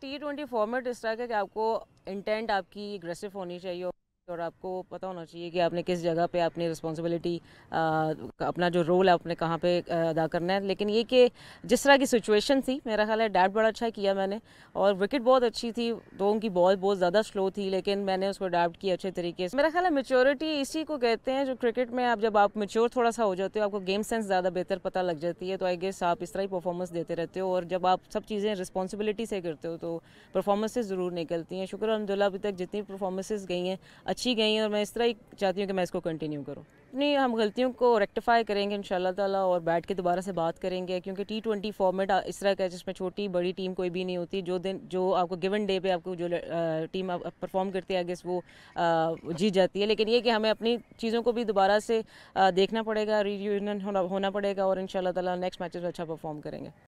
T twenty format इस तरह का कि आपको इंटेंट आपकी एग्रेसिव होनी चाहिए और आपको पता होना चाहिए कि आपने किस जगह पे अपनी रिस्पॉन्सिबिलिटी अपना जो रोल है आपने कहाँ पे अदा करना है लेकिन ये कि जिस तरह की सिचुएशन थी मेरा ख्याल है डैट बड़ा अच्छा किया मैंने और विकेट बहुत अच्छी थी दो की बॉल बहुत ज़्यादा स्लो थी लेकिन मैंने उसको अडाप्ट किया अच्छे तरीके से मेरा ख्याल है मेच्योरिटी इसी को कहते हैं जो क्रिकेट में आप जब आप मेच्योर थोड़ा सा हो जाते हो आपको गेम सेंस ज़्यादा बेहतर पता लग जाती है तो आई गेस आप इस तरह ही परफॉर्मेंस देते रहते हो और जब आप सब चीज़ें रिस्पॉन्सिबिलिटी से करते हो तो परफॉर्मेंसेज ज़रूर निकलती हैं शुक्र अलहमदिल्ला अभी तक जितनी परफॉर्मेंसेज गई हैं अच्छी गई हैं और मैं इस तरह ही चाहती हूँ कि मैं इसको कंटिन्यू करूँ अपनी हम गलतियों को रेक्टिफाई करेंगे इन ताला और बैठ के दोबारा से बात करेंगे क्योंकि टी ट्वेंटी फॉर्मेट इस तरह का है जिसमें छोटी बड़ी टीम कोई भी नहीं होती जो दिन जो आपको गिवन डे पे आपको जो टीम आप परफॉर्म करती है आगे वो जीत जाती है लेकिन ये कि हमें अपनी चीज़ों को भी दोबारा से देखना पड़ेगा रीयूनियन होना होना पड़ेगा और इन ताला नेक्स्ट मैचेस में अच्छा परफॉर्म करेंगे